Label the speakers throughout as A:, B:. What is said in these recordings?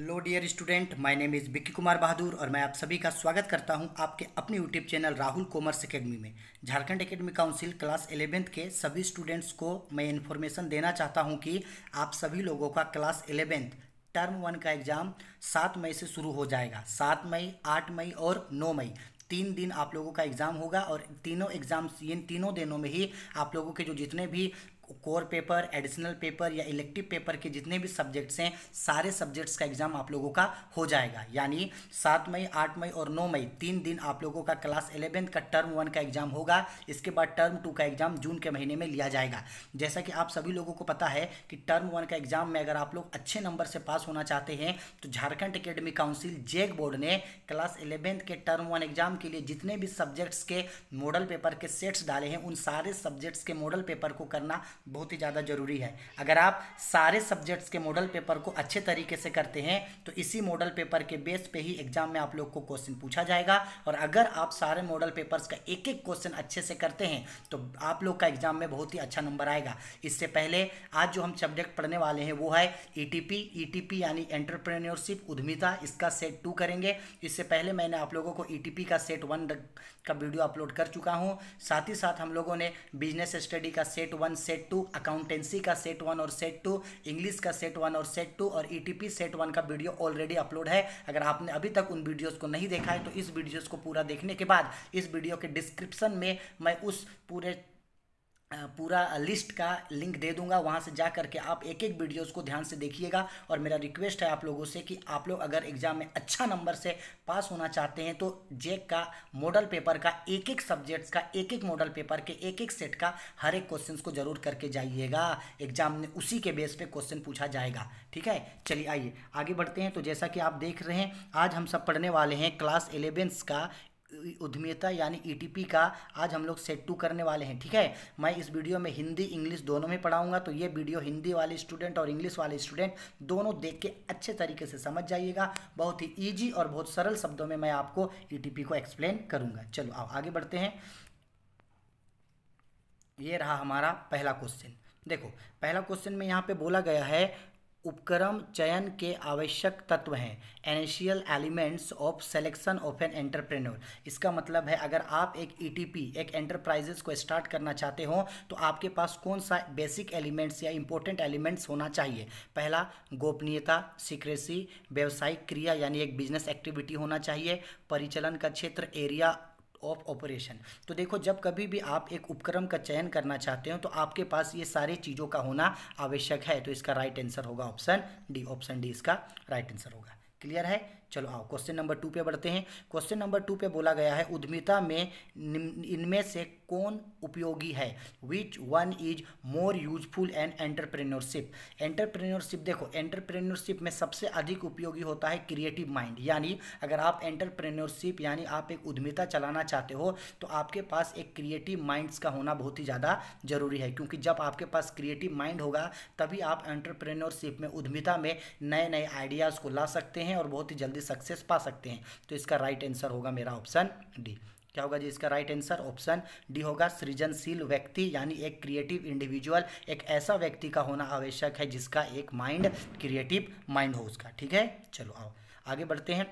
A: Hello dear student my name is Bikki Kumar Bahadur और मैं आप सभी का स्वागत करता हूं आपके अपने YouTube channel Rahul commerce academy में Jharkhand academy council class eleventh के सभी स्टूडेंट्स को मैं इन्फॉर्मेशन देना चाहता हूं कि आप सभी लोगों का क्लास एलेवेंथ टर्म वन का एग्ज़ाम सात मई से शुरू हो जाएगा सात मई आठ मई और नौ मई तीन दिन आप लोगों का एग्ज़ाम होगा और तीनों एग्ज़ाम्स इन तीनों दिनों में ही आप लोगों के जो जितने भी कोर पेपर एडिशनल पेपर या इलेक्टिव पेपर के जितने भी सब्जेक्ट्स हैं सारे सब्जेक्ट्स का एग्जाम आप लोगों का हो जाएगा यानी सात मई आठ मई और नौ मई तीन दिन आप लोगों का क्लास इलेवेंथ का टर्म वन का एग्जाम होगा इसके बाद टर्म टू का एग्जाम जून के महीने में लिया जाएगा जैसा कि आप सभी लोगों को पता है कि टर्म वन का एग्जाम में अगर आप लोग अच्छे नंबर से पास होना चाहते हैं तो Jharkhand academy council JAC board ने क्लास इलेवेंथ के टर्म वन एग्जाम के लिए जितने भी सब्जेक्ट्स के मॉडल पेपर के सेट्स डाले हैं उन सारे सब्जेक्ट्स के मॉडल पेपर को करना बहुत ही ज़्यादा ज़रूरी है अगर आप सारे सब्जेक्ट्स के मॉडल पेपर को अच्छे तरीके से करते हैं तो इसी मॉडल पेपर के बेस पे ही एग्जाम में आप लोग को क्वेश्चन पूछा जाएगा और अगर आप सारे मॉडल पेपर्स का एक एक क्वेश्चन अच्छे से करते हैं तो आप लोग का एग्जाम में बहुत ही अच्छा नंबर आएगा इससे पहले आज जो हम सब्जेक्ट पढ़ने वाले हैं वो है ई e टी e यानी एंटरप्रेन्योरशिप उद्यमिता इसका सेट टू करेंगे इससे पहले मैंने आप लोगों को ई e का सेट वन का वीडियो अपलोड कर चुका हूँ साथ ही साथ हम लोगों ने बिजनेस स्टडी का set one set two accountancy का सेट वन और सेट टू इंग्लिश का सेट वन और सेट टू और ई सेट वन का वीडियो ऑलरेडी अपलोड है अगर आपने अभी तक उन वीडियोज़ को नहीं देखा है तो इस वीडियोज़ को पूरा देखने के बाद इस वीडियो के डिस्क्रिप्शन में मैं उस पूरे पूरा लिस्ट का लिंक दे दूंगा वहाँ से जा करके आप एक एक वीडियोस को ध्यान से देखिएगा और मेरा रिक्वेस्ट है आप लोगों से कि आप लोग अगर एग्ज़ाम में अच्छा नंबर से पास होना चाहते हैं तो जेक का मॉडल पेपर का एक एक सब्जेक्ट्स का एक एक मॉडल पेपर के एक एक सेट का हर एक क्वेश्चन को ज़रूर करके जाइएगा एग्ज़ाम में उसी के बेस पर क्वेश्चन पूछा जाएगा ठीक है चलिए आइए आगे बढ़ते हैं तो जैसा कि आप देख रहे हैं आज हम सब पढ़ने वाले हैं क्लास एलेवेंस का उद्यमिता यानी ईटीपी e का आज हम लोग सेट टू करने वाले हैं ठीक है मैं इस वीडियो में हिंदी इंग्लिश दोनों में पढ़ाऊंगा तो ये वीडियो हिंदी वाले स्टूडेंट और इंग्लिश वाले स्टूडेंट दोनों देख के अच्छे तरीके से समझ जाइएगा बहुत ही ईजी और बहुत सरल शब्दों में मैं आपको ई e को एक्सप्लेन करूँगा चलो आप आगे बढ़ते हैं ये रहा हमारा पहला क्वेश्चन देखो पहला क्वेश्चन में यहाँ पे बोला गया है उपक्रम चयन के आवश्यक तत्व हैं essential elements of selection of an entrepreneur इसका मतलब है अगर आप एक ईटीपी e एक एंटरप्राइजेस को स्टार्ट करना चाहते हो तो आपके पास कौन सा बेसिक एलिमेंट्स या इंपॉर्टेंट एलिमेंट्स होना चाहिए पहला गोपनीयता सीक्रेसी व्यावसायिक क्रिया यानी एक बिजनेस एक्टिविटी होना चाहिए परिचलन का क्षेत्र एरिया ऑफ ऑपरेशन तो देखो जब कभी भी आप एक उपक्रम का चयन करना चाहते हो तो आपके पास ये सारी चीज़ों का होना आवश्यक है तो इसका राइट आंसर होगा ऑप्शन डी ऑप्शन डी इसका राइट आंसर होगा क्लियर है चलो आओ क्वेश्चन नंबर टू पे बढ़ते हैं क्वेश्चन नंबर टू पे बोला गया है उद्यमिता में इनमें से कौन उपयोगी है which one is more useful and entrepreneurship entrepreneurship देखो एंटरप्रेन्योरशिप में सबसे अधिक उपयोगी होता है क्रिएटिव माइंड यानी अगर आप एंटरप्रेन्योरशिप यानी आप एक उद्यमिता चलाना चाहते हो तो आपके पास एक क्रिएटिव माइंड्स का होना बहुत ही ज़्यादा जरूरी है क्योंकि जब आपके पास क्रिएटिव माइंड होगा तभी आप एंटरप्रेन्योरशिप में उद्यमिता में नए नए आइडियाज़ को ला सकते हैं हैं और बहुत ही जल्दी सक्सेस पा सकते हैं तो इसका राइट आंसर होगा मेरा ऑप्शन डी क्या होगा जी इसका राइट आंसर ऑप्शन डी होगा सृजनशील व्यक्ति यानी एक क्रिएटिव इंडिविजुअल एक ऐसा व्यक्ति का होना आवश्यक है जिसका एक माइंड क्रिएटिव माइंड हो उसका ठीक है चलो आओ आगे बढ़ते हैं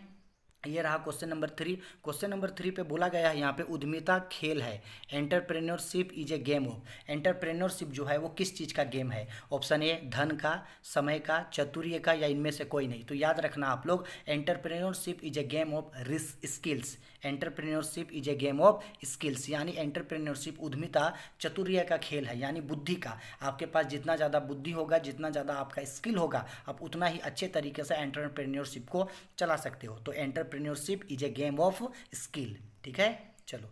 A: ये रहा question number three question number three पे बोला गया है यहाँ पे उद्यमिता खेल है entrepreneurship is a game of entrepreneurship जो है वो किस चीज़ का गेम है ऑप्शन ए धन का समय का चतुर्य का या इनमें से कोई नहीं तो याद रखना आप लोग entrepreneurship is a game of risk skills entrepreneurship is a game of skills यानी एंटरप्रेन्योरशिप उद्यमिता चतुर्य का खेल है यानी बुद्धि का आपके पास जितना ज़्यादा बुद्धि होगा जितना ज़्यादा आपका स्किल होगा आप उतना ही अच्छे तरीके से एंटरप्रेन्योरशिप को चला सकते हो तो entrepreneurship is a game of skill ठीक है चलो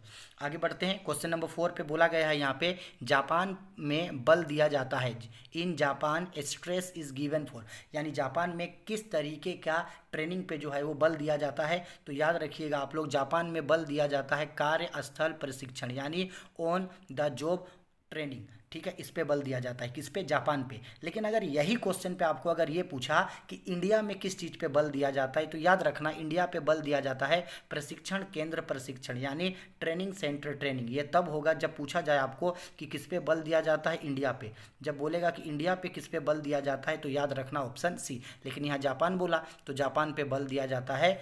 A: आगे बढ़ते हैं क्वेश्चन नंबर फोर पे बोला गया है यहाँ पे जापान में बल दिया जाता है in Japan stress is given for यानी जापान में किस तरीके का ट्रेनिंग पे जो है वो बल दिया जाता है तो याद रखिएगा आप लोग जापान में बल दिया जाता है कार्यस्थल प्रशिक्षण यानी ऑन द जॉब ट्रेनिंग ठीक है इस पे बल दिया जाता है किस पे जापान पे लेकिन अगर यही क्वेश्चन पे आपको अगर ये पूछा कि इंडिया में किस चीज़ पे बल दिया जाता है तो याद रखना इंडिया पे बल दिया जाता है प्रशिक्षण केंद्र प्रशिक्षण यानी ट्रेनिंग सेंटर ट्रेनिंग ये तब होगा जब पूछा जाए आपको कि किस पे बल दिया जाता है इंडिया पे जब बोलेगा कि इंडिया पे किस पे बल दिया जाता है तो याद रखना ऑप्शन सी लेकिन यहाँ जापान बोला तो जापान पर बल दिया जाता है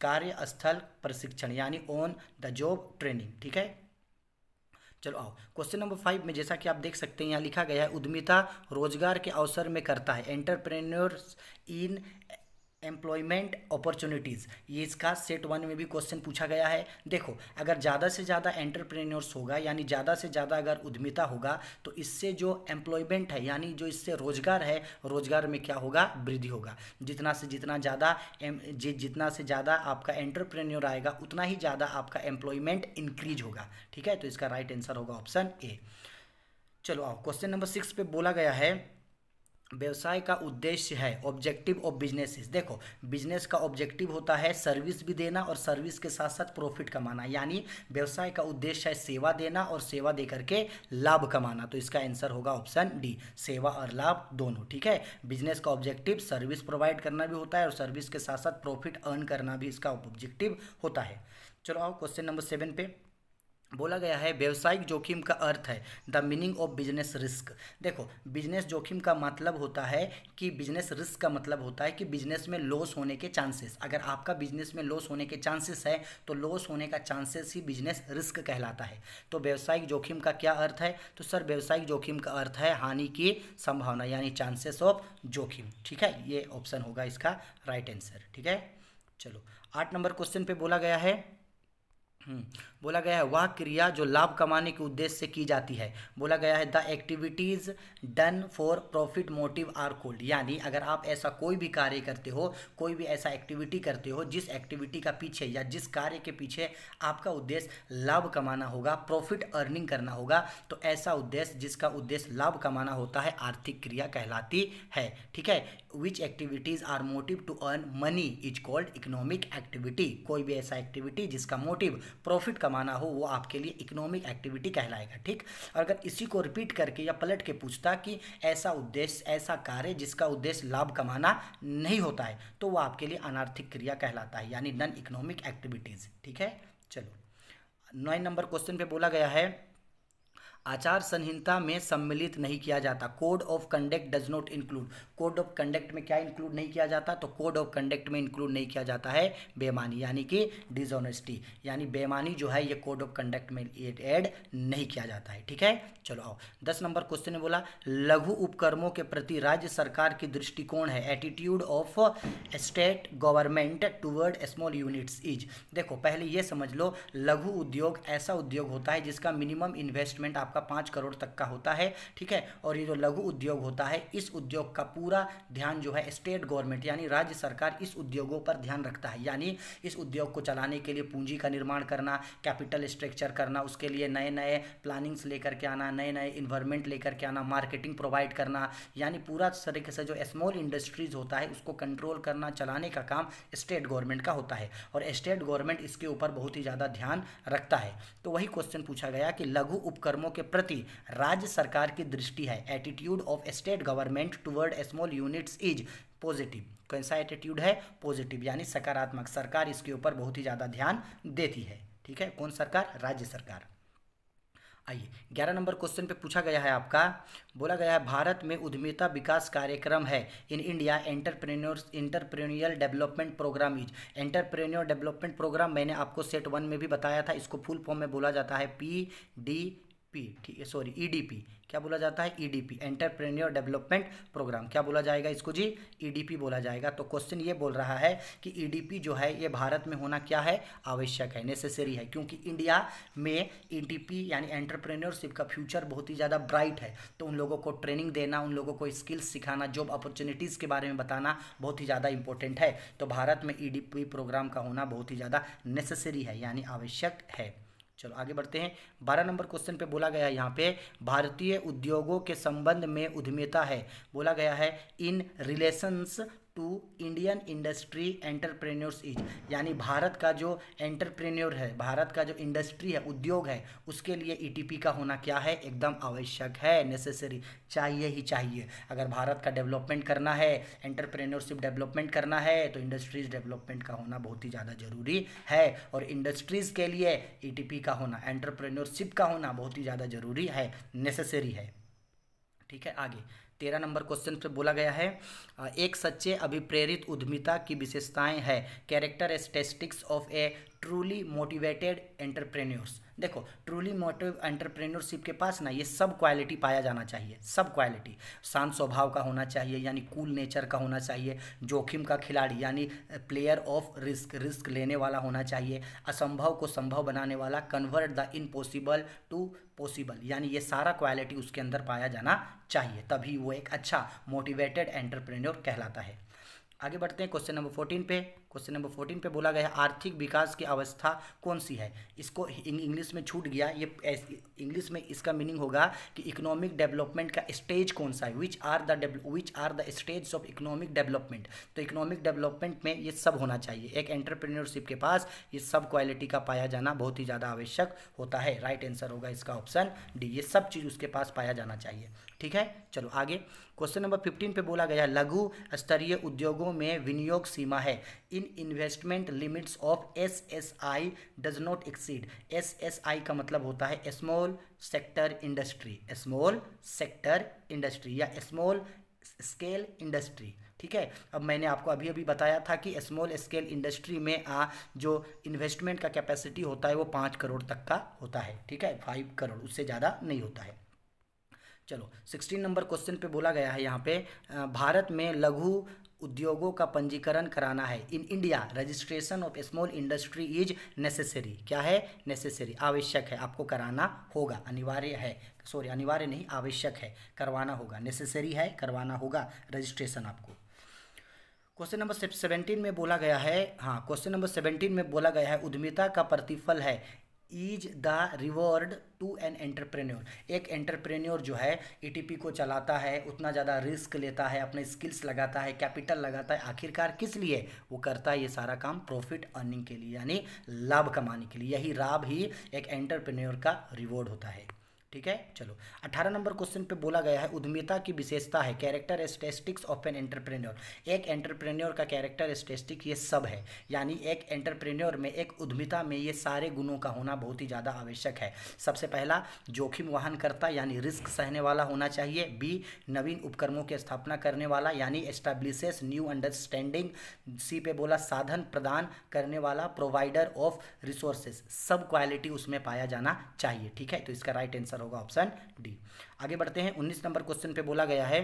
A: कार्यस्थल प्रशिक्षण यानी ऑन द जॉब ट्रेनिंग ठीक है चलो आओ क्वेश्चन नंबर फाइव में जैसा कि आप देख सकते हैं यहाँ लिखा गया है उद्यमिता रोजगार के अवसर में करता है एंटरप्रेन्योर्स इन एम्प्लॉयमेंट अपॉर्चुनिटीज़ ये इसका सेट वन में भी क्वेश्चन पूछा गया है देखो अगर ज़्यादा से ज़्यादा एंटरप्रेन्योर्स होगा यानी ज़्यादा से ज़्यादा अगर उद्यमिता होगा तो इससे जो एम्प्लॉयमेंट है यानी जो इससे रोजगार है रोजगार में क्या होगा वृद्धि होगा जितना से जितना ज़्यादा जितना से ज़्यादा आपका एंटरप्रेन्योर आएगा उतना ही ज़्यादा आपका एम्प्लॉयमेंट इंक्रीज होगा ठीक है तो इसका राइट आंसर होगा ऑप्शन ए चलो आओ क्वेश्चन नंबर सिक्स पे बोला गया है व्यवसाय का उद्देश्य है ऑब्जेक्टिव ऑफ बिजनेस देखो बिजनेस का ऑब्जेक्टिव होता है सर्विस भी देना और सर्विस के साथ साथ प्रॉफिट कमाना यानी व्यवसाय का उद्देश्य है सेवा देना और सेवा दे करके लाभ कमाना तो इसका आंसर होगा ऑप्शन डी सेवा और लाभ दोनों ठीक है बिजनेस का ऑब्जेक्टिव सर्विस प्रोवाइड करना भी होता है और सर्विस के साथ साथ प्रॉफिट अर्न करना भी इसका ऑब्जेक्टिव होता है चलो आओ क्वेश्चन नंबर सेवन पे बोला गया है व्यवसायिक जोखिम का अर्थ है the meaning of business risk देखो बिजनेस जोखिम का मतलब होता है कि बिजनेस रिस्क का मतलब होता है कि बिजनेस में लॉस होने के चांसेस अगर आपका बिजनेस में लॉस होने के चांसेस है तो लॉस होने का चांसेस ही बिजनेस रिस्क कहलाता है तो व्यावसायिक जोखिम का क्या अर्थ है तो सर व्यावसायिक जोखिम का अर्थ है हानि की संभावना यानी चांसेस ऑफ जोखिम ठीक है ये ऑप्शन होगा इसका राइट आंसर ठीक है चलो आठ नंबर क्वेश्चन पे बोला गया है हम्म, बोला गया है वह क्रिया जो लाभ कमाने के उद्देश्य से की जाती है बोला गया है the activities done for profit motive are called यानी अगर आप ऐसा कोई भी कार्य करते हो कोई भी ऐसा एक्टिविटी करते हो जिस एक्टिविटी का पीछे या जिस कार्य के पीछे आपका उद्देश्य लाभ कमाना होगा प्रॉफिट अर्निंग करना होगा तो ऐसा उद्देश्य जिसका उद्देश्य लाभ कमाना होता है आर्थिक क्रिया कहलाती है ठीक है which activities are motive to earn money is called economic activity कोई भी ऐसा एक्टिविटी जिसका मोटिव प्रॉफिट कमाना हो वो आपके लिए इकोनॉमिक एक्टिविटी कहलाएगा ठीक और अगर इसी को रिपीट करके या पलट के पूछता कि ऐसा उद्देश्य ऐसा कार्य जिसका उद्देश्य लाभ कमाना नहीं होता है तो वो आपके लिए अनार्थिक क्रिया कहलाता है यानी नन इकोनॉमिक एक्टिविटीज़ ठीक है चलो नौ नंबर क्वेश्चन पे बोला गया है आचार संहिता में सम्मिलित नहीं किया जाता code of conduct does not include code of conduct में क्या इंक्लूड नहीं किया जाता तो कोड ऑफ कंडक्ट में इंक्लूड नहीं किया जाता है बेमानी यानी कि डिजोनेस्टी यानी बेमानी जो है ये कोड ऑफ कंडक्ट में ऐड नहीं किया जाता है ठीक है चलो आओ दस नंबर क्वेश्चन ने बोला लघु उपक्रमों के प्रति राज्य सरकार की दृष्टिकोण है attitude of state government toward small units is देखो पहले ये समझ लो लघु उद्योग ऐसा उद्योग होता है जिसका मिनिमम इन्वेस्टमेंट आपका आपका पाँच करोड़ तक का होता है ठीक है और ये जो लघु उद्योग होता है इस उद्योग का पूरा ध्यान जो है स्टेट गवर्नमेंट यानी राज्य सरकार इस उद्योगों पर ध्यान रखता है यानी इस उद्योग को चलाने के लिए पूंजी का निर्माण करना कैपिटल स्ट्रक्चर करना उसके लिए नए नए प्लानिंग्स लेकर के आना नए नए इन्वायरमेंट लेकर के आना मार्केटिंग प्रोवाइड करना यानी पूरा तरीके से जो स्मॉल इंडस्ट्रीज होता है उसको कंट्रोल करना चलाने का काम स्टेट गवर्नमेंट का होता है और स्टेट गवर्नमेंट इसके ऊपर बहुत ही ज़्यादा ध्यान रखता है तो वही क्वेश्चन पूछा गया कि लघु उपक्रमों के प्रति राज्य सरकार की दृष्टि है attitude of state government toward small units is positive कौन सा एटीट्यूड है पॉजिटिव यानी सकारात्मक सरकार इसके ऊपर बहुत ही ज़्यादा ध्यान देती है ठीक है कौन सरकार राज्य सरकार आइए ग्यारह नंबर क्वेश्चन पे पूछा गया है आपका बोला गया है भारत में उद्यमिता विकास कार्यक्रम है in India entrepreneur entrepreneur development programme is entrepreneur development programme मैंने आपको सेट वन में भी बताया था इसको फुल फॉर्म में बोला जाता है पी डी पी e ठीक है सॉरी ईडीपी e क्या बोला जाता है ईडीपी एंटरप्रेन्योर डेवलपमेंट प्रोग्राम क्या बोला जाएगा इसको जी ईडीपी e बोला जाएगा तो क्वेश्चन ये बोल रहा है कि ईडीपी जो है ये भारत में होना क्या है आवश्यक है नेसेसरी है क्योंकि इंडिया में ईडीपी यानी एंटरप्रेन्योरशिप का फ्यूचर बहुत ही ज़्यादा ब्राइट है तो उन लोगों को ट्रेनिंग देना उन लोगों को स्किल्स सिखाना जॉब अपॉर्चुनिटीज़ के बारे में बताना बहुत ही ज़्यादा इंपॉर्टेंट है तो भारत में ई प्रोग्राम का होना बहुत ही ज़्यादा नेसेसरी है यानी आवश्यक है चलो आगे बढ़ते हैं बारह नंबर क्वेश्चन पे बोला गया है यहाँ पे भारतीय उद्योगों के संबंध में उद्यमिता है बोला गया है in relations to Indian industry entrepreneurs is यानी भारत का जो एंटरप्रेन्योर है भारत का जो इंडस्ट्री है उद्योग है उसके लिए ईटीपी e का होना क्या है एकदम आवश्यक है नेसेसरी चाहिए ही चाहिए अगर भारत का डेवलपमेंट करना है एंटरप्रेन्योरशिप डेवलपमेंट करना है तो इंडस्ट्रीज डेवलपमेंट का होना बहुत ही ज़्यादा ज़रूरी है और इंडस्ट्रीज़ के लिए ई e का होना एंटरप्रेन्योरशिप का होना बहुत ही ज़्यादा ज़रूरी है नेसेसरी है ठीक है आगे तेरह नंबर क्वेश्चन पे बोला गया है एक सच्चे अभिप्रेरित उद्यमिता की विशेषताएं है characteristics of a truly motivated entrepreneurs देखो ट्रूली मोटिव एंटरप्रेन्योरशिप के पास ना ये सब क्वालिटी पाया जाना चाहिए सब क्वालिटी शांत स्वभाव का होना चाहिए यानी कूल नेचर का होना चाहिए जोखिम का खिलाड़ी यानी प्लेयर ऑफ रिस्क रिस्क लेने वाला होना चाहिए असंभव को संभव बनाने वाला convert the impossible to possible यानी ये सारा क्वालिटी उसके अंदर पाया जाना चाहिए तभी वो एक अच्छा मोटिवेटेड एंटरप्रेन्योर कहलाता है आगे बढ़ते हैं क्वेश्चन नंबर फोर्टीन पे क्वेश्चन नंबर फोर्टीन पे बोला गया है आर्थिक विकास की अवस्था कौन सी है इसको इंग्लिश में छूट गया ये इंग्लिश में इसका मीनिंग होगा कि इकोनॉमिक डेवलपमेंट का स्टेज कौन सा है which are the which are the stage of economic development तो इकोनॉमिक डेवलपमेंट में ये सब होना चाहिए एक एंटरप्रेन्योरशिप के पास ये सब क्वालिटी का पाया जाना बहुत ही ज़्यादा आवश्यक होता है राइट right आंसर होगा इसका ऑप्शन डी ये सब चीज़ उसके पास पाया जाना चाहिए ठीक है चलो आगे क्वेश्चन नंबर फिफ्टीन पे बोला गया लघु स्तरीय उद्योगों में विनियोग सीमा है in investment limits of S S I does not exceed S S I का मतलब होता है small sector industry small sector industry या स्मॉल स्केल इंडस्ट्री ठीक है अब मैंने आपको अभी अभी बताया था कि स्मॉल स्केल इंडस्ट्री में आ जो इन्वेस्टमेंट का कैपेसिटी होता है वो पाँच करोड़ तक का होता है ठीक है फाइव करोड़ उससे ज़्यादा नहीं होता है चलो सिक्सटीन नंबर क्वेश्चन पे बोला गया है यहाँ पे भारत में लघु उद्योगों का पंजीकरण कराना है in India registration of small industry is necessary क्या है नेसेसरी आवश्यक है आपको कराना होगा अनिवार्य है सॉरी अनिवार्य नहीं आवश्यक है करवाना होगा नेसेसरी है करवाना होगा रजिस्ट्रेशन आपको क्वेश्चन नंबर सेवेंटीन में बोला गया है हाँ क्वेश्चन नंबर सेवेंटीन में बोला गया है उद्यमिता का प्रतिफल है is the reward to an entrepreneur एक एंटरप्रेन्योर जो है पी को चलाता है उतना ज़्यादा रिस्क लेता है अपने स्किल्स लगाता है कैपिटल लगाता है आखिरकार किस लिए वो करता है ये सारा काम प्रॉफिट अर्निंग के लिए यानी लाभ कमाने के लिए यही लाभ ही एक एंटरप्रेन्योर का रिवॉर्ड होता है ठीक है चलो 18 नंबर क्वेश्चन पे बोला गया है उद्यमिता की विशेषता है characteristics of an entrepreneur एक एंटरप्रेन्योर का कैरेक्टर स्टेस्टिक ये सब है यानी एक एंटरप्रेन्योर में एक उद्यमिता में ये सारे गुणों का होना बहुत ही ज़्यादा आवश्यक है सबसे पहला जोखिम वहन करता यानी रिस्क सहने वाला होना चाहिए बी नवीन उपक्रमों की स्थापना करने वाला यानी एस्टाब्लिशेस न्यू अंडरस्टैंडिंग सी पे बोला साधन प्रदान करने वाला प्रोवाइडर ऑफ रिसोर्सेस सब क्वालिटी उसमें पाया जाना चाहिए ठीक है तो इसका राइट आंसर आंसर होगा ऑप्शन डी आगे बढ़ते हैं उन्नीस नंबर क्वेश्चन पे बोला गया है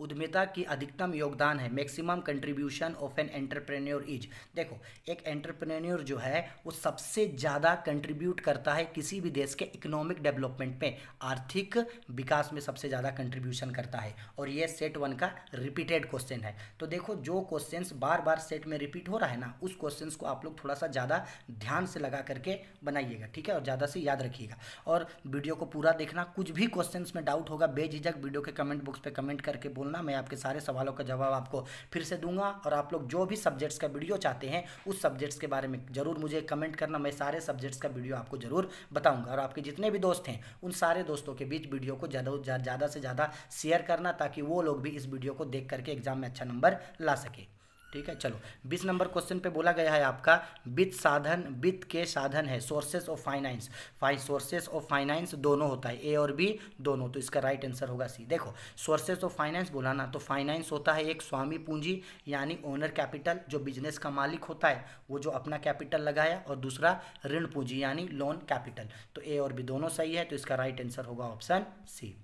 A: उद्यमिता की अधिकतम योगदान है maximum contribution of an entrepreneur is देखो एक एंटरप्रेन्योर जो है वो सबसे ज़्यादा कंट्रीब्यूट करता है किसी भी देश के इकोनॉमिक डेवलपमेंट में आर्थिक विकास में सबसे ज़्यादा कंट्रीब्यूशन करता है और ये सेट वन का रिपीटेड क्वेश्चन है तो देखो जो क्वेश्चन बार बार सेट में रिपीट हो रहा है ना उस क्वेश्चन को आप लोग थोड़ा सा ज़्यादा ध्यान से लगा करके बनाइएगा ठीक है और ज़्यादा से याद रखिएगा और वीडियो को पूरा देखना कुछ भी क्वेश्चन में डाउट होगा बेझिझक वीडियो के कमेंट बॉक्स पर कमेंट करके बोल भूलना मैं आपके सारे सवालों का जवाब आपको फिर से दूंगा और आप लोग जो भी सब्जेक्ट्स का वीडियो चाहते हैं उस सब्जेक्ट्स के बारे में ज़रूर मुझे कमेंट करना मैं सारे सब्जेक्ट्स का वीडियो आपको ज़रूर बताऊंगा और आपके जितने भी दोस्त हैं उन सारे दोस्तों के बीच वीडियो को ज़्यादा ज़्यादा से ज़्यादा शेयर करना ताकि वो लोग भी इस वीडियो को देख करके एग्ज़ाम में अच्छा नंबर ला सके ठीक है चलो बीस नंबर क्वेश्चन पे बोला गया है आपका वित्त साधन वित्त के साधन है sources of finance fine sources of finance दोनों होता है ए और बी दोनों तो इसका राइट आंसर होगा सी देखो सोर्सेस ऑफ फाइनेंस बोला ना तो फाइनेंस होता है एक स्वामी पूंजी यानी ओनर कैपिटल जो बिजनेस का मालिक होता है वो जो अपना कैपिटल लगाया और दूसरा ऋण पूंजी यानी लोन कैपिटल तो ए और बी दोनों सही है तो इसका राइट आंसर होगा ऑप्शन सी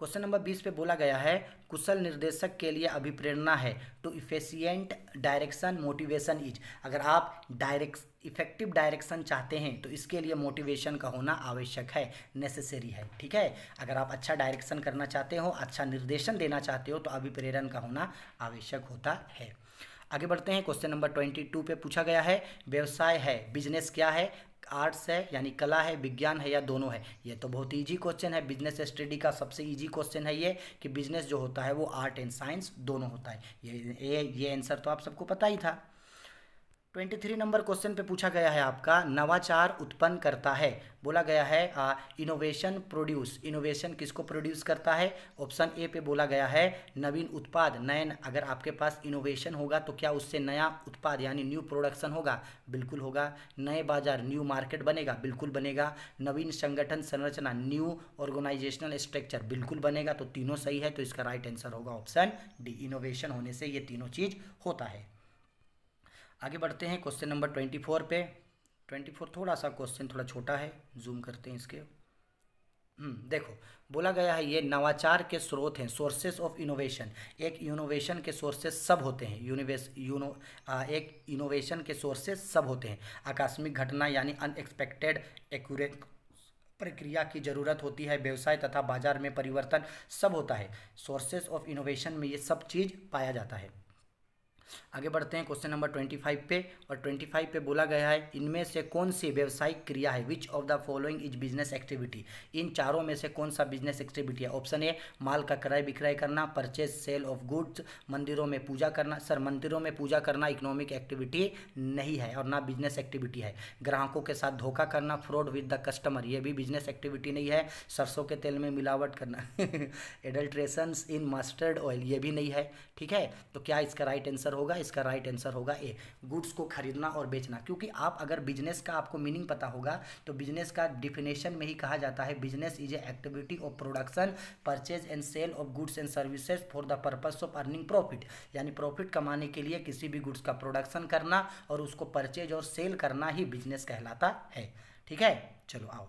A: क्वेश्चन नंबर बीस पे बोला गया है कुशल निर्देशक के लिए अभिप्रेरणा है to efficient direction motivation is अगर आप डायरेक्ट इफेक्टिव डायरेक्शन चाहते हैं तो इसके लिए मोटिवेशन का होना आवश्यक है नेसेसरी है ठीक है अगर आप अच्छा डायरेक्शन करना चाहते हो अच्छा निर्देशन देना चाहते हो तो अभिप्रेरण का होना आवश्यक होता है आगे बढ़ते हैं क्वेश्चन नंबर ट्वेंटी टू पे पूछा गया है व्यवसाय है बिजनेस क्या है आर्ट्स है यानी कला है विज्ञान है या दोनों है ये तो बहुत ईजी क्वेश्चन है बिजनेस स्टडी का सबसे ईजी क्वेश्चन है ये कि बिजनेस जो होता है वो आर्ट एंड साइंस दोनों होता है ये ये आंसर तो आप सबको पता ही था ट्वेंटी थ्री नंबर क्वेश्चन पे पूछा गया है आपका नवाचार उत्पन्न करता है बोला गया है इनोवेशन प्रोड्यूस इनोवेशन किसको प्रोड्यूस करता है ऑप्शन ए पे बोला गया है नवीन उत्पाद नयन अगर आपके पास इनोवेशन होगा तो क्या उससे नया उत्पाद यानी न्यू प्रोडक्शन होगा बिल्कुल होगा नए बाजार न्यू मार्केट बनेगा बिल्कुल बनेगा नवीन संगठन संरचना न्यू ऑर्गेनाइजेशनल स्ट्रक्चर बिल्कुल बनेगा तो तीनों सही है तो इसका राइट आंसर होगा ऑप्शन डी इनोवेशन होने से ये तीनों चीज़ होता है आगे बढ़ते हैं क्वेश्चन नंबर ट्वेंटी फोर पे ट्वेंटी फोर थोड़ा सा क्वेश्चन थोड़ा छोटा है जूम करते हैं इसके हम्म, देखो बोला गया है ये नवाचार के स्रोत हैं सोर्सेज ऑफ इनोवेशन एक इनोवेशन के सोर्सेज सब होते हैं यूनिवेस यूनो एक इनोवेशन के सोर्सेज सब होते हैं आकस्मिक घटना यानी अनएक्सपेक्टेड एक्यूरेट प्रक्रिया की ज़रूरत होती है व्यवसाय तथा बाजार में परिवर्तन सब होता है सोर्सेज ऑफ इनोवेशन में ये सब चीज़ पाया जाता है आगे बढ़ते हैं क्वेश्चन नंबर ट्वेंटी फाइव पे और ट्वेंटी फाइव पे बोला गया है इनमें से कौन सी व्यवसायिक क्रिया है which of the following is business activity इन चारों में से कौन सा बिजनेस एक्टिविटी है ऑप्शन ए माल का क्रय विक्रय करना परचेज सेल ऑफ गुड्स मंदिरों में पूजा करना सर मंदिरों में पूजा करना इकोनॉमिक एक्टिविटी नहीं है और ना बिजनेस एक्टिविटी है ग्राहकों के साथ धोखा करना फ्रॉड विद द कस्टमर यह भी बिजनेस एक्टिविटी नहीं है सरसों के तेल में मिलावट करना एडल्ट्रेशन इन मस्टर्ड ऑयल ये भी नहीं है ठीक है तो क्या इसका राइट आंसर हो होगा इसका राइट आंसर होगा ए गुड्स को खरीदना और बेचना क्योंकि आप अगर बिजनेस का आपको मीनिंग पता होगा तो बिजनेस का डिफिनेशन में ही कहा जाता है business is a activity of production purchase and sale of goods and services for the purpose of earning profit यानी प्रॉफिट कमाने के लिए किसी भी गुड्स का प्रोडक्शन करना और उसको परचेज और सेल करना ही बिजनेस कहलाता है ठीक है चलो आओ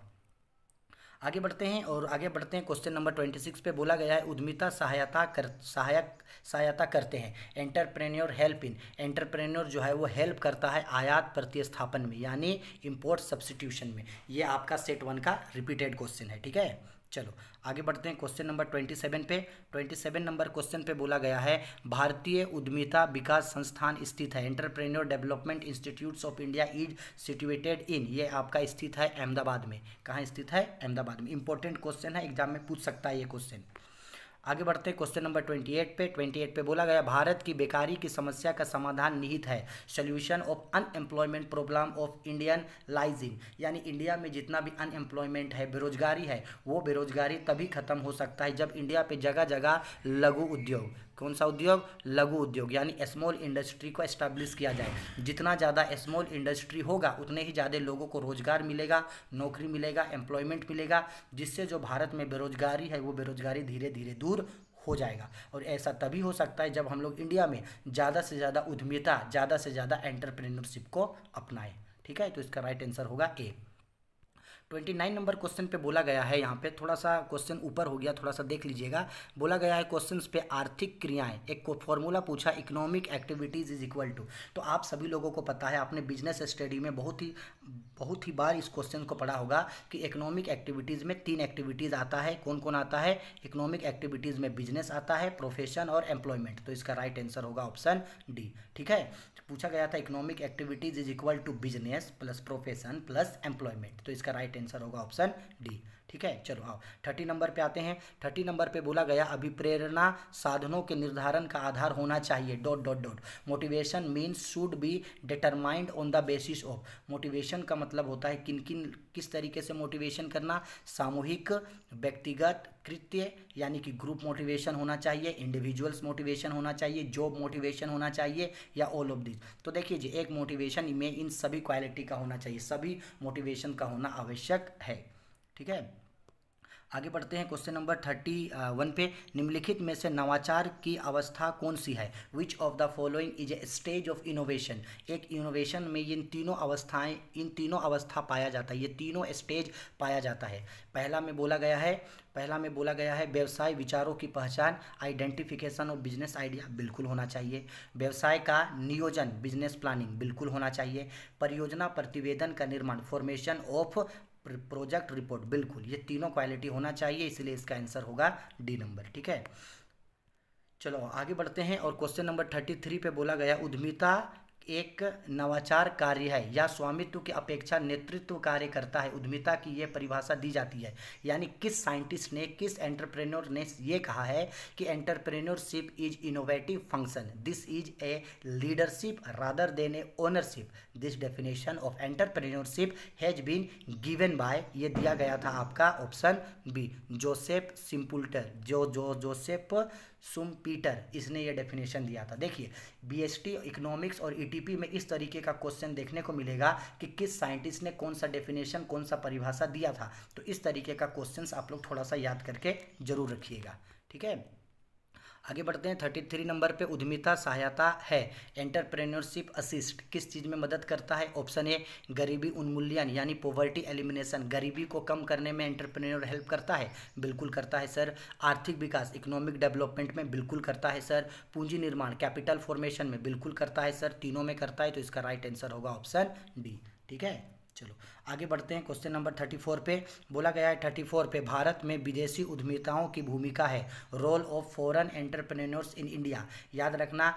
A: आगे बढ़ते हैं और आगे बढ़ते हैं क्वेश्चन नंबर ट्वेंटी सिक्स पे बोला गया है उद्यमिता सहायता कर सहायक सहायता करते हैं एंटरप्रेन्योर हेल्प इन एंटरप्रेन्योर जो है वो हेल्प करता है आयात प्रतिस्थापन में यानी इम्पोर्ट सब्सटीट्यूशन में ये आपका सेट वन का रिपीटेड क्वेश्चन है ठीक है चलो आगे बढ़ते हैं क्वेश्चन नंबर ट्वेंटी सेवन पे ट्वेंटी सेवन नंबर क्वेश्चन पे बोला गया है भारतीय उद्यमिता विकास संस्थान स्थित है entrepreneur development institutes of India is situated in ये आपका स्थित है अहमदाबाद में कहाँ स्थित है अहमदाबाद में इंपॉर्टेंट क्वेश्चन है एग्जाम में पूछ सकता है ये क्वेश्चन आगे बढ़ते हैं क्वेश्चन नंबर 28 पे 28 पे बोला गया भारत की बेकारी की समस्या का समाधान निहित है solution of unemployment problem of Indian lies in यानी इंडिया में जितना भी अनएम्प्लॉयमेंट है बेरोजगारी है वो बेरोजगारी तभी खत्म हो सकता है जब इंडिया पे जगह जगह लघु उद्योग कौन सा उद्योग लघु उद्योग यानी स्मॉल इंडस्ट्री को एस्टैब्लिश किया जाए जितना ज़्यादा स्मॉल इंडस्ट्री होगा उतने ही ज़्यादा लोगों को रोजगार मिलेगा नौकरी मिलेगा एम्प्लॉयमेंट मिलेगा जिससे जो भारत में बेरोजगारी है वो बेरोजगारी धीरे धीरे दूर हो जाएगा और ऐसा तभी हो सकता है जब हम लोग इंडिया में ज़्यादा से ज़्यादा उद्यमिता ज़्यादा से ज़्यादा एंटरप्रेन्योरशिप को अपनाएं ठीक है तो इसका राइट आंसर होगा A twenty nine number question पे बोला गया है यहाँ पे थोड़ा सा क्वेश्चन ऊपर हो गया थोड़ा सा देख लीजिएगा बोला गया है क्वेश्चन पे आर्थिक क्रियाएं एक फॉर्मूला पूछा economic activities is equal to तो आप सभी लोगों को पता है आपने बिजनेस स्टडी में बहुत ही बहुत ही बार इस क्वेश्चन को पढ़ा होगा कि इकोनॉमिक एक्टिविटीज़ में तीन एक्टिविटीज़ आता है कौन कौन आता है इकोनॉमिक एक्टिविटीज़ में बिजनेस आता है प्रोफेशन और एम्प्लॉयमेंट तो इसका राइट आंसर होगा ऑप्शन डी ठीक है पूछा गया था economic activities is equal to business plus profession plus employment तो इसका राइट आंसर होगा ऑप्शन डी ठीक है चलो आओ हाँ। थर्टी नंबर पे आते हैं थर्टी नंबर पे बोला गया अभिप्रेरणा साधनों के निर्धारण का आधार होना चाहिए dot dot dot motivation means should be determined on the basis of motivation का मतलब होता है किन किन किस तरीके से मोटिवेशन करना सामूहिक व्यक्तिगत कृत्य यानी कि ग्रुप मोटिवेशन होना चाहिए इंडिविजुअल्स मोटिवेशन होना चाहिए जॉब मोटिवेशन होना चाहिए या ऑल ऑफ दिस तो देखिए जी एक मोटिवेशन में इन सभी क्वालिटी का होना चाहिए सभी मोटिवेशन का होना आवश्यक है ठीक है आगे बढ़ते हैं क्वेश्चन नंबर थर्टी वन पे निम्नलिखित में से नवाचार की अवस्था कौन सी है which of the following is a stage of innovation एक इनोवेशन में इन तीनों अवस्थाएं इन तीनों अवस्था पाया जाता है ये तीनों स्टेज पाया जाता है पहला में बोला गया है पहला में बोला गया है व्यवसाय विचारों की पहचान आइडेंटिफिकेशन और बिजनेस आइडिया बिल्कुल होना चाहिए व्यवसाय का नियोजन बिजनेस प्लानिंग बिल्कुल होना चाहिए परियोजना प्रतिवेदन का निर्माण फॉर्मेशन ऑफ प्रोजेक्ट रिपोर्ट बिल्कुल ये तीनों क्वालिटी होना चाहिए इसलिए इसका आंसर होगा डी नंबर ठीक है चलो आगे बढ़ते हैं और क्वेश्चन नंबर थर्टी थ्री पे बोला गया उद्यमिता एक नवाचार कार्य है या स्वामित्व की अपेक्षा नेतृत्व कार्य करता है उद्यमिता की यह परिभाषा दी जाती है यानी किस साइंटिस्ट ने किस एंटरप्रेन्योर ने यह कहा है कि entrepreneurship is innovative function this is a leadership rather than a ownership this definition of entrepreneurship has been given by ये दिया गया था आपका ऑप्शन बी जोसेफ सिंपुलटर जो जो जोसेफ सुम पीटर इसने ये डेफिनेशन दिया था देखिए बीएसटी इकोनॉमिक्स और ईटीपी e में इस तरीके का क्वेश्चन देखने को मिलेगा कि किस साइंटिस्ट ने कौन सा डेफिनेशन कौन सा परिभाषा दिया था तो इस तरीके का क्वेश्चन आप लोग थोड़ा सा याद करके जरूर रखिएगा ठीक है आगे बढ़ते हैं थर्टी थ्री नंबर पे उद्यमिता सहायता है एंटरप्रेन्योरशिप असिस्ट किस चीज़ में मदद करता है ऑप्शन ए गरीबी उन्मूल्यन यानी पॉवर्टी एलिमिनेशन गरीबी को कम करने में एंटरप्रेन्योर हेल्प करता है बिल्कुल करता है सर आर्थिक विकास इकोनॉमिक डेवलपमेंट में बिल्कुल करता है सर पूंजी निर्माण कैपिटल फॉर्मेशन में बिल्कुल करता है सर तीनों में करता है तो इसका राइट आंसर होगा ऑप्शन डी ठीक है चलो आगे बढ़ते हैं क्वेश्चन नंबर थर्टी फोर पे बोला गया है थर्टी फोर पे भारत में विदेशी उद्यमिताओं की भूमिका है role of foreign entrepreneurs in India याद रखना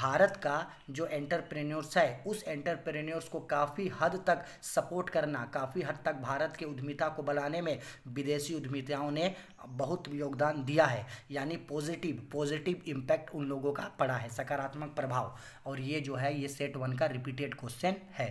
A: भारत का जो एंटरप्रेन्योर्स है उस एंटरप्रेन्योर्स को काफ़ी हद तक सपोर्ट करना काफ़ी हद तक भारत के उद्यमिता को बढ़ाने में विदेशी उद्यमिताओं ने बहुत योगदान दिया है यानी पॉजिटिव पॉजिटिव इम्पैक्ट उन लोगों का पड़ा है सकारात्मक प्रभाव और ये जो है ये सेट वन का रिपीटेड क्वेश्चन है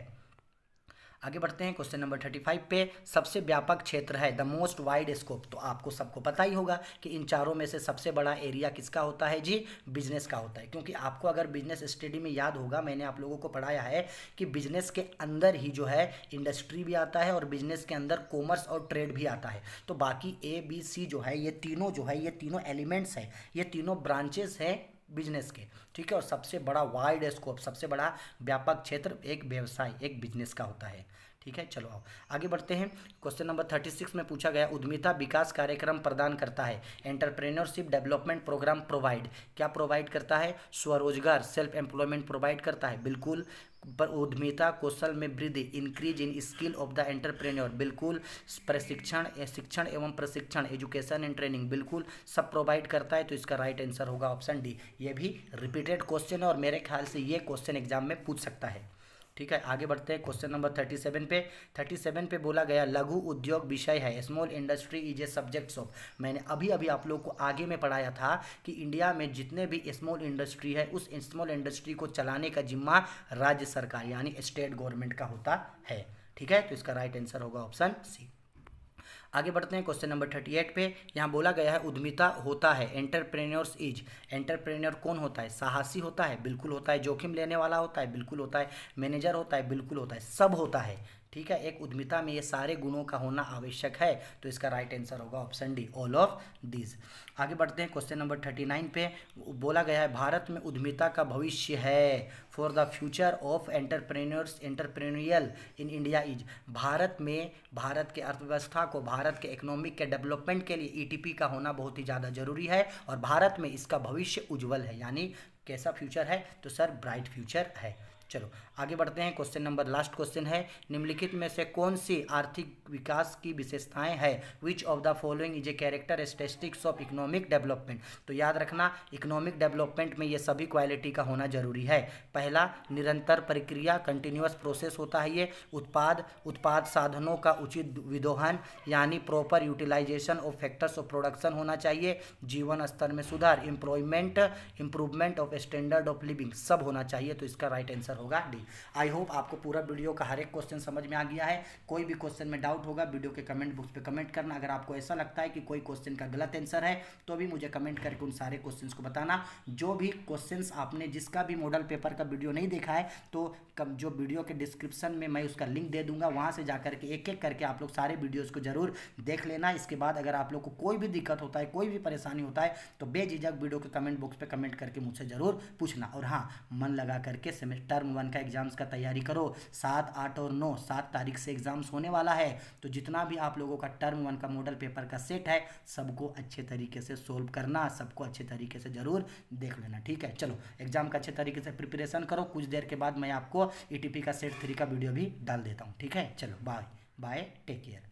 A: आगे बढ़ते हैं क्वेश्चन नंबर थर्टी फाइव पे सबसे व्यापक क्षेत्र है द मोस्ट वाइड स्कोप तो आपको सबको पता ही होगा कि इन चारों में से सबसे बड़ा एरिया किसका होता है जी बिजनेस का होता है क्योंकि आपको अगर बिजनेस स्टडी में याद होगा मैंने आप लोगों को पढ़ाया है कि बिजनेस के अंदर ही जो है इंडस्ट्री भी आता है और बिजनेस के अंदर कॉमर्स और ट्रेड भी आता है तो बाकी ए बी सी जो है ये तीनों जो है ये तीनों एलिमेंट्स हैं ये तीनों ब्रांचेस हैं बिजनेस के ठीक है और सबसे बड़ा वाइड स्कोप सबसे बड़ा व्यापक क्षेत्र एक व्यवसाय एक बिजनेस का होता है ठीक है चलो आओ आगे बढ़ते हैं क्वेश्चन नंबर थर्टी सिक्स में पूछा गया उद्यमिता विकास कार्यक्रम प्रदान करता है एंटरप्रेन्योरशिप डेवलपमेंट प्रोग्राम प्रोवाइड क्या प्रोवाइड करता है स्वरोजगार सेल्फ एम्प्लॉयमेंट प्रोवाइड करता है बिल्कुल पर उद्यमिता कौशल में वृद्धि increase in skill of the entrepreneur बिल्कुल प्रशिक्षण शिक्षण एवं प्रशिक्षण एजुकेशन एंड ट्रेनिंग बिल्कुल सब प्रोवाइड करता है तो इसका राइट आंसर होगा ऑप्शन डी ये भी रिपीटेड क्वेश्चन है और मेरे ख्याल से ये क्वेश्चन एग्जाम में पूछ सकता है ठीक है आगे बढ़ते हैं क्वेश्चन नंबर थर्टी सेवन पे थर्टी सेवन पे बोला गया लघु उद्योग विषय है small industry is a subjects of मैंने अभी अभी आप लोग को आगे में पढ़ाया था कि इंडिया में जितने भी स्मॉल इंडस्ट्री है उस स्मॉल इंडस्ट्री को चलाने का जिम्मा राज्य सरकार यानी स्टेट गवर्नमेंट का होता है ठीक है तो इसका राइट आंसर होगा ऑप्शन सी आगे बढ़ते हैं क्वेश्चन नंबर थर्टी एट पे यहाँ बोला गया है उद्यमिता होता है एंटरप्रेन्योर्स इज एंटरप्रेन्योर कौन होता है साहसी होता है बिल्कुल होता है जोखिम लेने वाला होता है बिल्कुल होता है मैनेजर होता है बिल्कुल होता है सब होता है ठीक है एक उद्यमिता में ये सारे गुणों का होना आवश्यक है तो इसका राइट आंसर होगा option D all of these आगे बढ़ते हैं क्वेश्चन नंबर थर्टी नाइन पे बोला गया है भारत में उद्यमिता का भविष्य है for the future of entrepreneurs entrepreneurial in India is Bharat में भारत के अर्थव्यवस्था को भारत के इकोनॉमिक के डेवलपमेंट के लिए ई e का होना बहुत ही ज़्यादा जरूरी है और भारत में इसका भविष्य उज्ज्वल है यानी कैसा फ्यूचर है तो सर ब्राइट फ्यूचर है चलो आगे बढ़ते हैं क्वेश्चन नंबर लास्ट क्वेश्चन है निम्नलिखित में से कौन सी आर्थिक विकास की विशेषताएं हैं which of the following is a characteristics of economic development तो याद रखना इकोनॉमिक डेवलपमेंट में ये सभी क्वालिटी का होना जरूरी है पहला निरंतर प्रक्रिया कंटिन्यूस प्रोसेस होता है ये उत्पाद उत्पाद साधनों का उचित विदोहन यानी proper utilization of factors of production होना चाहिए जीवन स्तर में सुधार employment improvement of standard of living सब होना चाहिए तो इसका राइट आंसर होगा डी आई होप आपको पूरा वीडियो का हर एक क्वेश्चन समझ में आ गया है कोई भी क्वेश्चन में डाउट होगा वीडियो के कमेंट बॉक्स पे कमेंट करना अगर आपको ऐसा लगता है कि कोई क्वेश्चन का गलत आंसर है तो भी मुझे कमेंट करके उन सारे क्वेश्चन को बताना जो भी क्वेश्चन आपने जिसका भी मॉडल पेपर का वीडियो नहीं देखा है तो जो वीडियो के डिस्क्रिप्शन में मैं उसका लिंक दे दूंगा वहाँ से जाकर के एक एक करके आप लोग सारे वीडियोज़ को जरूर देख लेना इसके बाद अगर आप लोग को कोई भी दिक्कत होता है कोई भी परेशानी होता है तो बेझिझक वीडियो के कमेंट बॉक्स पर कमेंट करके मुझसे ज़रूर पूछना और हाँ मन लगा करके सेमेस्टर वन वन का एग्ज़ाम्स का तैयारी करो सात आठ और नौ सात तारीख से एग्ज़ाम्स होने वाला है तो जितना भी आप लोगों का टर्म वन का मॉडल पेपर का सेट है सबको अच्छे तरीके से सोल्व करना सबको अच्छे तरीके से ज़रूर देख लेना ठीक है चलो एग्ज़ाम का अच्छे तरीके से प्रिपरेशन करो कुछ देर के बाद मैं आपको ई e का सेट थ्री का वीडियो भी डाल देता हूँ ठीक है चलो बाय बाय टेक केयर